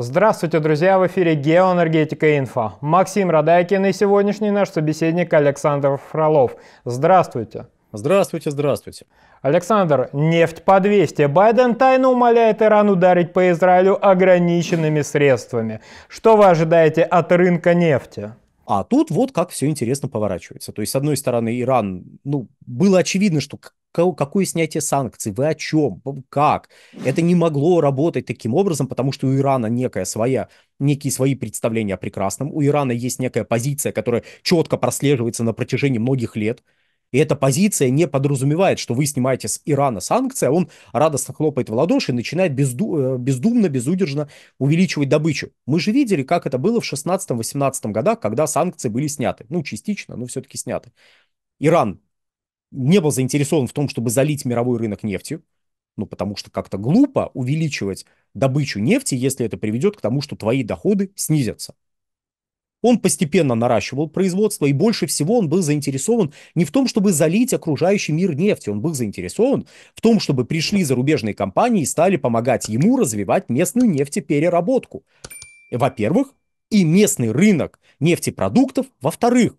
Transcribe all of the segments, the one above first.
Здравствуйте, друзья! В эфире «Геоэнергетика Инфо». Максим Радайкин и сегодняшний наш собеседник Александр Фролов. Здравствуйте! Здравствуйте, здравствуйте. Александр, нефть по 200. Байден тайно умоляет Иран ударить по Израилю ограниченными средствами. Что вы ожидаете от рынка нефти? А тут вот как все интересно поворачивается. То есть, с одной стороны, Иран, ну, было очевидно, что какое снятие санкций, вы о чем, как. Это не могло работать таким образом, потому что у Ирана некая своя, некие свои представления о прекрасном, у Ирана есть некая позиция, которая четко прослеживается на протяжении многих лет, и эта позиция не подразумевает, что вы снимаете с Ирана санкции, а он радостно хлопает в ладоши и начинает безду... Э, бездумно, безудержно увеличивать добычу. Мы же видели, как это было в 16-18 годах, когда санкции были сняты. Ну, частично, но все-таки сняты. Иран не был заинтересован в том, чтобы залить мировой рынок нефтью, ну, потому что как-то глупо увеличивать добычу нефти, если это приведет к тому, что твои доходы снизятся. Он постепенно наращивал производство, и больше всего он был заинтересован не в том, чтобы залить окружающий мир нефтью, он был заинтересован в том, чтобы пришли зарубежные компании и стали помогать ему развивать местную нефтепереработку. Во-первых, и местный рынок нефтепродуктов, во-вторых,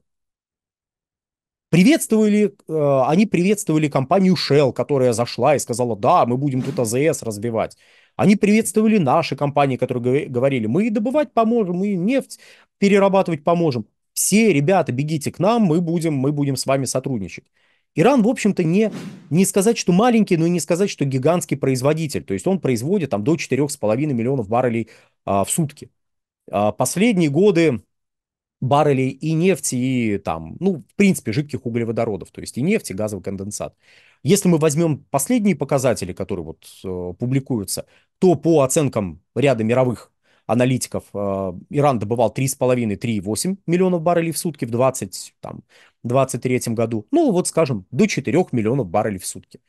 Приветствовали, э, они приветствовали компанию Shell, которая зашла и сказала, да, мы будем тут АЗС развивать. Они приветствовали наши компании, которые говорили, мы и добывать поможем, мы и нефть перерабатывать поможем. Все, ребята, бегите к нам, мы будем, мы будем с вами сотрудничать. Иран, в общем-то, не, не сказать, что маленький, но и не сказать, что гигантский производитель. То есть он производит там до 4,5 миллионов баррелей а, в сутки. А, последние годы баррелей и нефти, и там, ну, в принципе, жидких углеводородов, то есть и нефти, и газовый конденсат. Если мы возьмем последние показатели, которые вот э, публикуются, то по оценкам ряда мировых аналитиков, э, Иран добывал 3,5-3,8 миллионов баррелей в сутки в 2023 году. Ну, вот, скажем, до 4 миллионов баррелей в сутки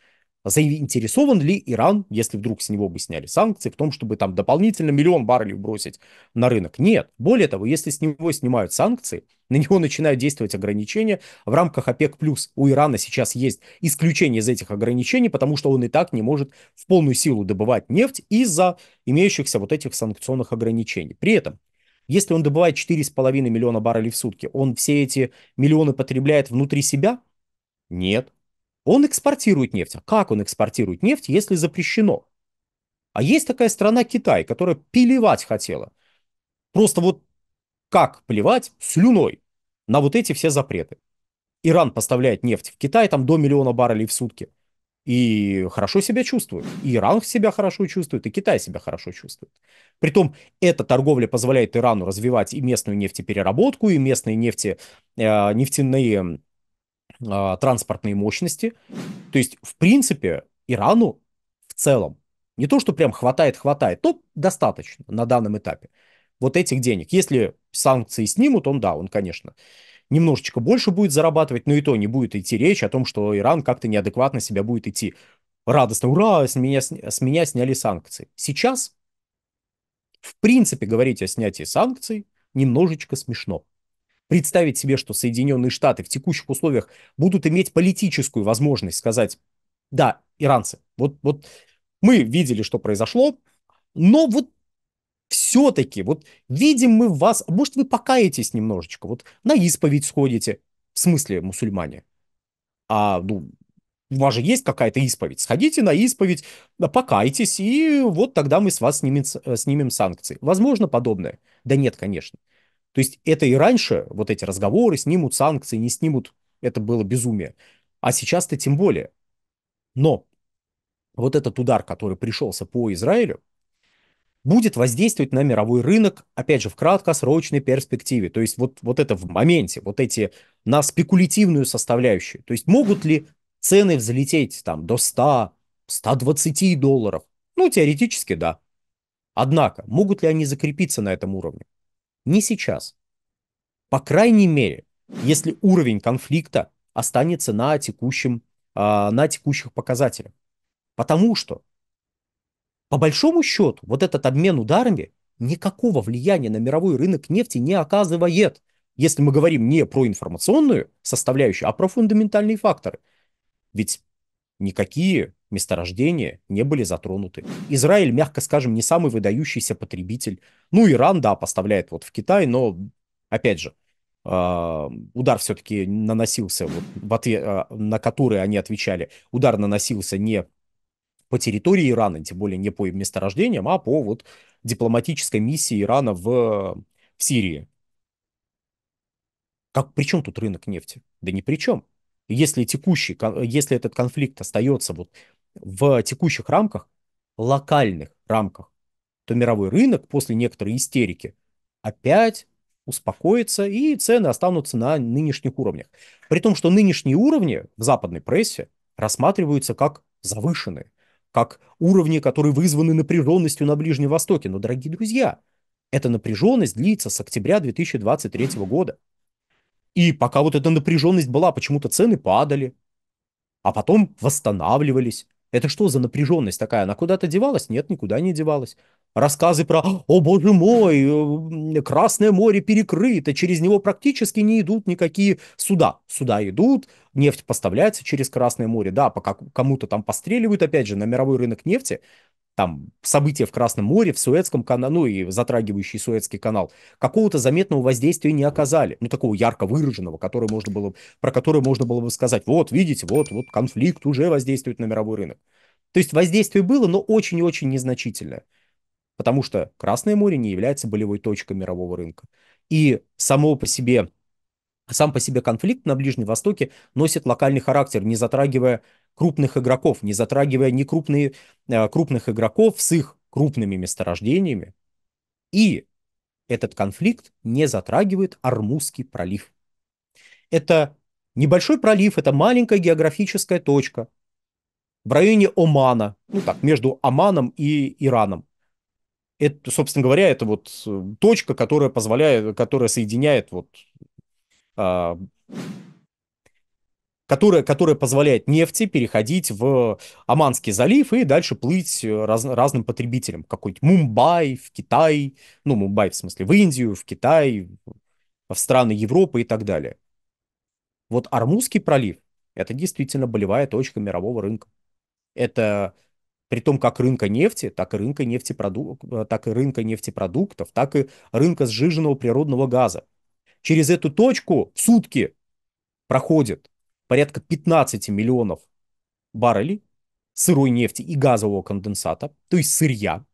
заинтересован ли Иран, если вдруг с него бы сняли санкции, в том, чтобы там дополнительно миллион баррелей бросить на рынок. Нет. Более того, если с него снимают санкции, на него начинают действовать ограничения в рамках ОПЕК+. У Ирана сейчас есть исключение из этих ограничений, потому что он и так не может в полную силу добывать нефть из-за имеющихся вот этих санкционных ограничений. При этом если он добывает 4,5 миллиона баррелей в сутки, он все эти миллионы потребляет внутри себя? Нет. Он экспортирует нефть. А как он экспортирует нефть, если запрещено? А есть такая страна Китай, которая пилевать хотела. Просто вот как плевать слюной на вот эти все запреты. Иран поставляет нефть в Китай, там до миллиона баррелей в сутки. И хорошо себя чувствует. И Иран себя хорошо чувствует, и Китай себя хорошо чувствует. Притом эта торговля позволяет Ирану развивать и местную нефтепереработку, и местные нефти, э, нефтяные а, транспортные мощности. То есть, в принципе, Ирану в целом не то, что прям хватает-хватает, то достаточно на данном этапе вот этих денег. Если санкции снимут, он, да, он, конечно, немножечко больше будет зарабатывать, но и то не будет идти речь о том, что Иран как-то неадекватно себя будет идти. Радостно, ура, с меня, с меня сняли санкции. Сейчас, в принципе, говорить о снятии санкций немножечко смешно. Представить себе, что Соединенные Штаты в текущих условиях будут иметь политическую возможность сказать, да, иранцы, вот, вот мы видели, что произошло, но вот все-таки, вот видим мы вас, может, вы покаетесь немножечко, вот на исповедь сходите, в смысле мусульмане. А, ну, у вас же есть какая-то исповедь. Сходите на исповедь, покайтесь, и вот тогда мы с вас снимем, э, снимем санкции. Возможно, подобное? Да нет, конечно. То есть это и раньше, вот эти разговоры, снимут санкции, не снимут, это было безумие. А сейчас-то тем более. Но вот этот удар, который пришелся по Израилю, будет воздействовать на мировой рынок, опять же, в краткосрочной перспективе. То есть вот, вот это в моменте, вот эти на спекулятивную составляющую. То есть могут ли цены взлететь там до 100, 120 долларов? Ну, теоретически, да. Однако, могут ли они закрепиться на этом уровне? Не сейчас. По крайней мере, если уровень конфликта останется на, текущем, а, на текущих показателях. Потому что, по большому счету, вот этот обмен ударами никакого влияния на мировой рынок нефти не оказывает, если мы говорим не про информационную составляющую, а про фундаментальные факторы. Ведь никакие месторождения не были затронуты. Израиль, мягко скажем, не самый выдающийся потребитель. Ну, Иран, да, поставляет вот в Китай, но, опять же, а, удар все-таки наносился, вот, в ответ, а, на который они отвечали, удар наносился не по территории Ирана, тем более не по месторождениям, а по вот дипломатической миссии Ирана в, в Сирии. Как, при чем тут рынок нефти? Да ни при чем. Если текущий, если этот конфликт остается вот в текущих рамках, локальных рамках, то мировой рынок после некоторой истерики опять успокоится и цены останутся на нынешних уровнях. При том, что нынешние уровни в западной прессе рассматриваются как завышенные, как уровни, которые вызваны напряженностью на Ближнем Востоке. Но, дорогие друзья, эта напряженность длится с октября 2023 года. И пока вот эта напряженность была, почему-то цены падали, а потом восстанавливались, это что за напряженность такая? Она куда-то девалась? Нет, никуда не девалась. Рассказы про «О, боже мой, э, Красное море перекрыто, через него практически не идут никакие суда». Суда идут, нефть поставляется через Красное море, да, пока кому-то там постреливают, опять же, на мировой рынок нефти – там события в Красном море, в Суэцком канале, ну и затрагивающий Суэцкий канал, какого-то заметного воздействия не оказали, ну такого ярко выраженного, который можно было, про который можно было бы сказать, вот, видите, вот, вот конфликт уже воздействует на мировой рынок. То есть воздействие было, но очень-очень незначительное, потому что Красное море не является болевой точкой мирового рынка. И само по себе сам по себе конфликт на Ближнем Востоке носит локальный характер, не затрагивая крупных игроков, не затрагивая ни крупные, э, крупных игроков с их крупными месторождениями. И этот конфликт не затрагивает Армузский пролив. Это небольшой пролив, это маленькая географическая точка в районе Омана, ну так, между Оманом и Ираном. Это, собственно говоря, это вот э, точка, которая позволяет, которая соединяет вот а, которая, которая позволяет нефти переходить в Оманский залив и дальше плыть э, раз, разным потребителям. Какой-нибудь Мумбай, в Китай, ну, Мумбай в смысле, в Индию, в Китай, в страны Европы и так далее. Вот Армузский пролив – это действительно болевая точка мирового рынка. Это при том как рынка нефти, так и рынка, нефтепроду... Э, так и рынка нефтепродуктов, так и рынка сжиженного природного газа. Через эту точку в сутки проходит порядка 15 миллионов баррелей сырой нефти и газового конденсата, то есть сырья,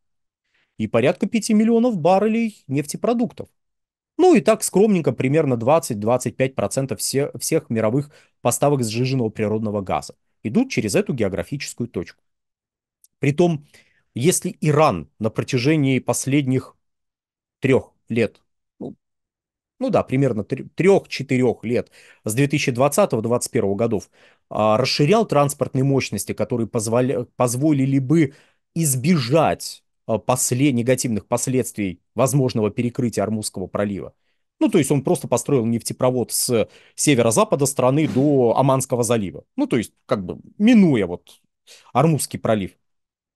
и порядка 5 миллионов баррелей нефтепродуктов. Ну и так скромненько примерно 20-25% все, всех мировых поставок сжиженного природного газа идут через эту географическую точку. Притом, если Иран на протяжении последних трех лет ну да, примерно 3-4 лет, с 2020-2021 годов, а, расширял транспортные мощности, которые позволя, позволили бы избежать а, после, негативных последствий возможного перекрытия Армузского пролива. Ну, то есть он просто построил нефтепровод с северо-запада страны до Аманского залива. Ну, то есть как бы минуя вот Армузский пролив.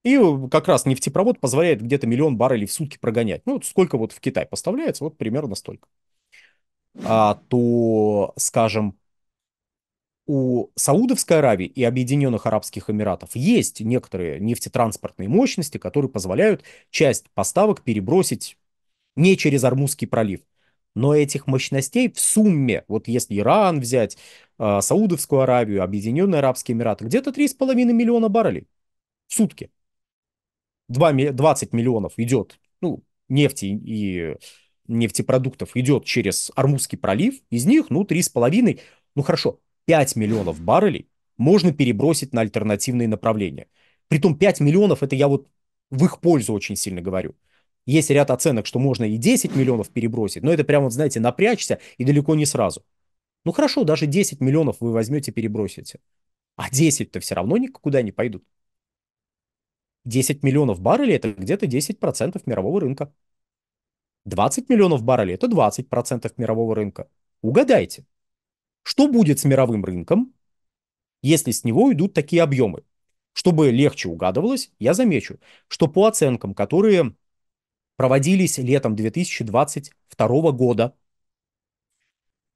И как раз нефтепровод позволяет где-то миллион баррелей в сутки прогонять. Ну, вот сколько вот в Китай поставляется, вот примерно столько. А, то, скажем, у Саудовской Аравии и Объединенных Арабских Эмиратов есть некоторые нефтетранспортные мощности, которые позволяют часть поставок перебросить не через Армузский пролив. Но этих мощностей в сумме, вот если Иран взять, а, Саудовскую Аравию, Объединенные Арабские Эмираты, где-то 3,5 миллиона баррелей в сутки. 2, 20 миллионов идет ну, нефти и нефтепродуктов идет через Армузский пролив, из них, ну, 3,5, ну хорошо, 5 миллионов баррелей можно перебросить на альтернативные направления. Притом 5 миллионов, это я вот в их пользу очень сильно говорю. Есть ряд оценок, что можно и 10 миллионов перебросить, но это прямо, знаете, напрячься и далеко не сразу. Ну хорошо, даже 10 миллионов вы возьмете, перебросите. А 10-то все равно никуда не пойдут. 10 миллионов баррелей – это где-то 10% мирового рынка. 20 миллионов баррелей – это 20% мирового рынка. Угадайте, что будет с мировым рынком, если с него идут такие объемы? Чтобы легче угадывалось, я замечу, что по оценкам, которые проводились летом 2022 года,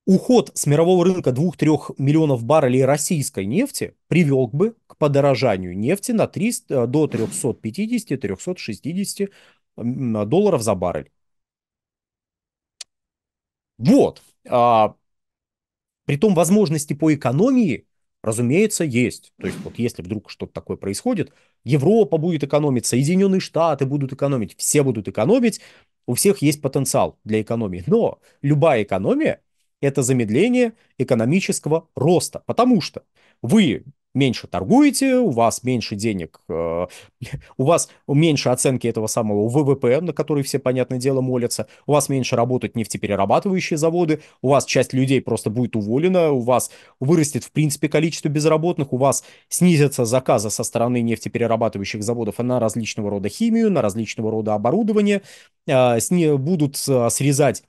уход с мирового рынка 2-3 миллионов баррелей российской нефти привел бы к подорожанию нефти на 300, до 350-360 долларов за баррель. Вот. А, притом возможности по экономии, разумеется, есть. То есть вот если вдруг что-то такое происходит, Европа будет экономить, Соединенные Штаты будут экономить, все будут экономить, у всех есть потенциал для экономии. Но любая экономия – это замедление экономического роста, потому что вы меньше торгуете, у вас меньше денег, э, у вас меньше оценки этого самого ВВП, на который все, понятное дело, молятся, у вас меньше работают нефтеперерабатывающие заводы, у вас часть людей просто будет уволена, у вас вырастет, в принципе, количество безработных, у вас снизятся заказы со стороны нефтеперерабатывающих заводов на различного рода химию, на различного рода оборудование, э, будут э, срезать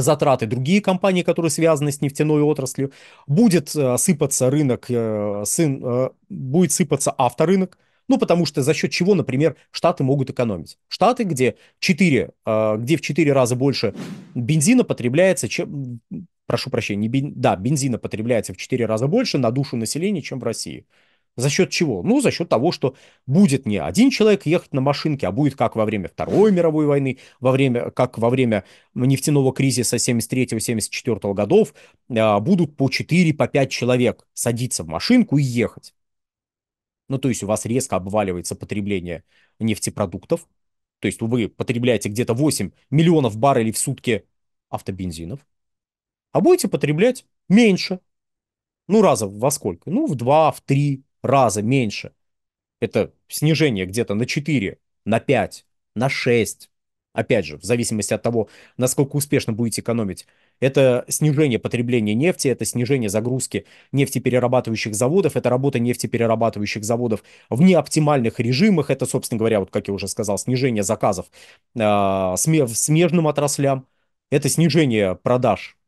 затраты, другие компании, которые связаны с нефтяной отраслью. Будет э, сыпаться рынок, э, э, будет сыпаться авторынок, ну, потому что за счет чего, например, Штаты могут экономить. Штаты, где, 4, где в 4 раза больше бензина потребляется, чем... Прошу прощения, не бен... да, бензина потребляется в 4 раза больше на душу населения, чем в России. За счет чего? Ну, за счет того, что будет не один человек ехать на машинке, а будет как во время Второй мировой войны, во время, как во время нефтяного кризиса 73-74 годов, а, будут по 4-5 по человек садиться в машинку и ехать. Ну, то есть у вас резко обваливается потребление нефтепродуктов, то есть вы потребляете где-то 8 миллионов баррелей в сутки автобензинов, а будете потреблять меньше. Ну, раза во сколько? Ну, в 2, в 3, раза меньше. Это снижение где-то на 4, на 5, на 6. Опять же, в зависимости от того, насколько успешно будете экономить. Это снижение потребления нефти, это снижение загрузки нефтеперерабатывающих заводов, это работа нефтеперерабатывающих заводов в неоптимальных режимах, это, собственно говоря, вот как я уже сказал, снижение заказов э, смежным отраслям, это снижение продаж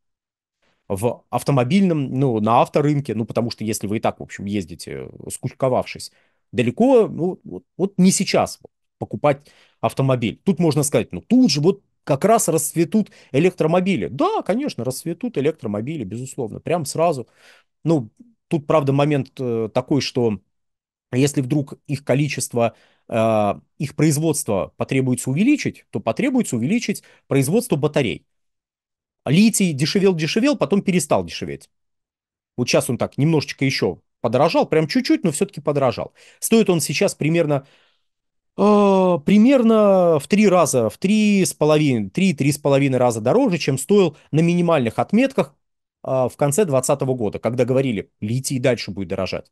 в автомобильном, ну, на авторынке, ну, потому что если вы и так, в общем, ездите, э, скучковавшись, далеко, ну, вот, вот не сейчас покупать автомобиль. Тут можно сказать, ну, тут же вот как раз расцветут электромобили. Да, конечно, расцветут электромобили, безусловно, прям сразу. Ну, тут, правда, момент э, такой, что если вдруг их количество, э, их производство потребуется увеличить, то потребуется увеличить производство батарей. Литий дешевел-дешевел, потом перестал дешеветь. Вот сейчас он так немножечко еще подорожал, прям чуть-чуть, но все-таки подорожал. Стоит он сейчас примерно э, примерно в три раза, в три с половиной, три-три с половиной раза дороже, чем стоил на минимальных отметках э, в конце 2020 года, когда говорили, литий дальше будет дорожать.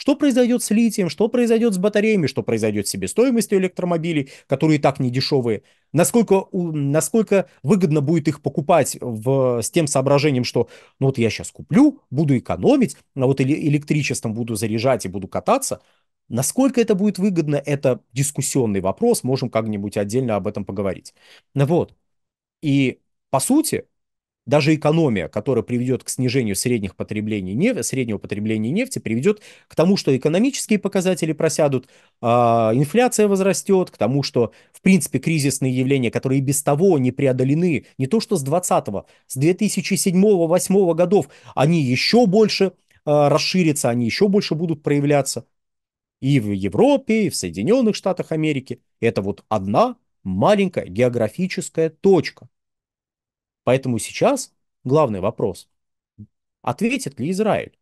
Что произойдет с литием, что произойдет с батареями, что произойдет с себестоимостью электромобилей, которые и так не дешевые, насколько, насколько выгодно будет их покупать в, с тем соображением, что ну вот я сейчас куплю, буду экономить, а вот электричеством буду заряжать и буду кататься. Насколько это будет выгодно, это дискуссионный вопрос, можем как-нибудь отдельно об этом поговорить. Вот. И по сути, даже экономия, которая приведет к снижению средних потреблений нефти, среднего потребления нефти, приведет к тому, что экономические показатели просядут, а инфляция возрастет, к тому, что, в принципе, кризисные явления, которые и без того не преодолены, не то что с 20-го, с 2007-2008 годов, они еще больше а, расширятся, они еще больше будут проявляться и в Европе, и в Соединенных Штатах Америки. Это вот одна маленькая географическая точка – Поэтому сейчас главный вопрос – ответит ли Израиль?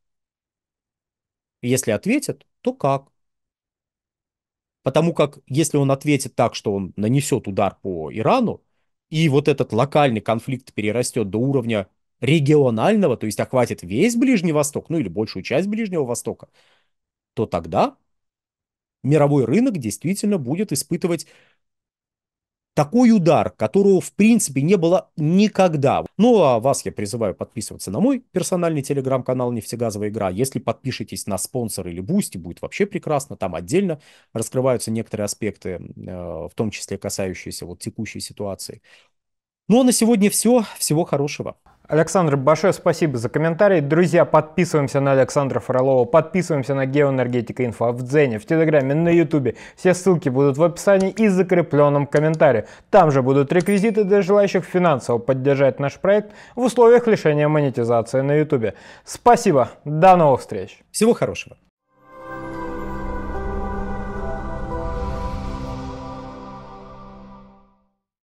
Если ответит, то как? Потому как, если он ответит так, что он нанесет удар по Ирану, и вот этот локальный конфликт перерастет до уровня регионального, то есть охватит весь Ближний Восток, ну или большую часть Ближнего Востока, то тогда мировой рынок действительно будет испытывать такой удар, которого в принципе не было никогда. Ну а вас я призываю подписываться на мой персональный телеграм-канал «Нефтегазовая игра». Если подпишетесь на спонсор или бусти, будет вообще прекрасно. Там отдельно раскрываются некоторые аспекты, э, в том числе касающиеся вот текущей ситуации. Ну а на сегодня все. Всего хорошего. Александр, большое спасибо за комментарий. Друзья, подписываемся на Александра Фролова, подписываемся на Геоэнергетика Инфо в Дзене, в Телеграме, на Ютубе. Все ссылки будут в описании и закрепленном комментарии. Там же будут реквизиты для желающих финансово поддержать наш проект в условиях лишения монетизации на Ютубе. Спасибо, до новых встреч. Всего хорошего.